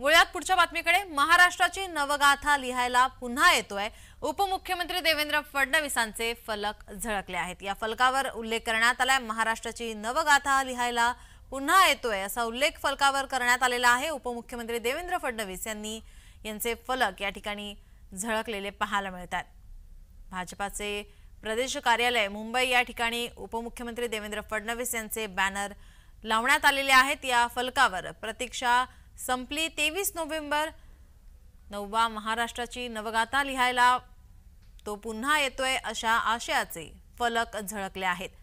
वळूयात पुढच्या बातमीकडे महाराष्ट्राची नवगाथा लिहायला पुन्हा येतोय उपमुख्यमंत्री देवेंद्र फडणवीसांचे फलक झळकले आहेत या फलकावर उल्लेख करण्यात आलाय महाराष्ट्राची नवगाथा लिहायला पुन्हा येतोय असा उल्लेख फलकावर करण्यात आलेला आहे उपमुख्यमंत्री देवेंद्र फडणवीस यांनी यांचे फलक या ठिकाणी झळकलेले पाहायला मिळतात भाजपाचे प्रदेश कार्यालय मुंबई या ठिकाणी उपमुख्यमंत्री देवेंद्र फडणवीस यांचे बॅनर लावण्यात आलेले आहेत या फलकावर प्रतीक्षा संपली तेवीस नोव्हेंबर नववा महाराष्ट्राची नवगाता लिहायला तो पुन्हा येतोय अशा आशयाचे फलक झळकले आहेत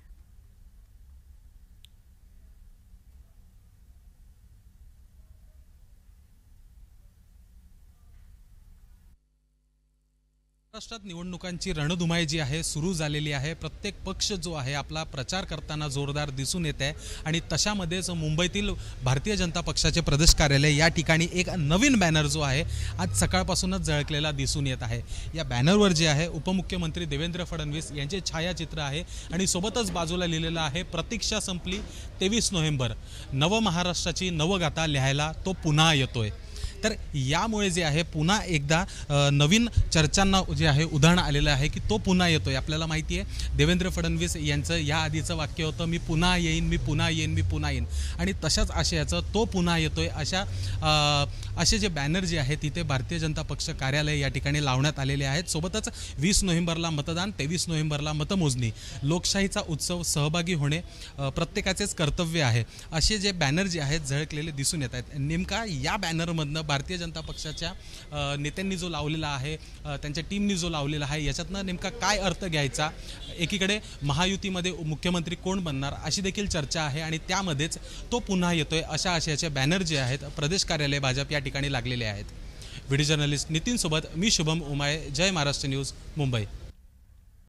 महाराष्ट्रात निवडणुकांची रणधुमाई जी आहे सुरू झालेली आहे प्रत्येक पक्ष जो आहे आपला प्रचार करताना जोरदार दिसून येत आहे आणि तशामध्येच मुंबईतील भारतीय जनता पक्षाचे प्रदेश कार्यालय या ठिकाणी एक नवीन बॅनर जो आहे आज सकाळपासूनच झळकलेला दिसून येत आहे या बॅनरवर जे आहे उपमुख्यमंत्री देवेंद्र फडणवीस यांचे छायाचित्र आहे आणि सोबतच बाजूला लिहिलेलं आहे प्रतीक्षा संपली तेवीस नोव्हेंबर नवमहाराष्ट्राची नवगाथा लिहायला तो पुन्हा येतोय तर यामुळे जे आहे पुन्हा एकदा नवीन चर्चांना जे आहे उदाहरण आलेलं आहे की तो पुन्हा येतोय आपल्याला माहिती आहे देवेंद्र फडणवीस यांचं या आधीचं वाक्य होतं मी पुन्हा येईन मी पुन्हा येईन मी पुन्हा येईन आणि तशाच आशयाचं तो पुन्हा येतोय अशा असे जे बॅनर जे आहेत तिथे भारतीय जनता पक्ष कार्यालय या ठिकाणी लावण्यात आलेले आहेत सोबतच वीस नोव्हेंबरला मतदान तेवीस नोव्हेंबरला मतमोजणी लोकशाहीचा उत्सव सहभागी होणे प्रत्येकाचेच कर्तव्य आहे असे जे बॅनर जे आहेत झळकलेले दिसून येत आहेत नेमका या बॅनरमधनं भारतीय जनता पक्षाच्या नेत्यांनी जो लावलेला आहे त्यांच्या टीमनी जो लावलेला आहे याच्यातनं नेमका काय अर्थ घ्यायचा एकीकडे महायुतीमध्ये मुख्यमंत्री कोण बनणार अशी देखील चर्चा आहे आणि त्यामध्येच तो पुन्हा येतोय अशा आशयाचे बॅनर जे आहेत प्रदेश कार्यालय भाजप या ठिकाणी लागलेले आहेत व्हिडिओ जर्नलिस्ट नितीनसोबत मी शुभम उमाय जय महाराष्ट्र न्यूज मुंबई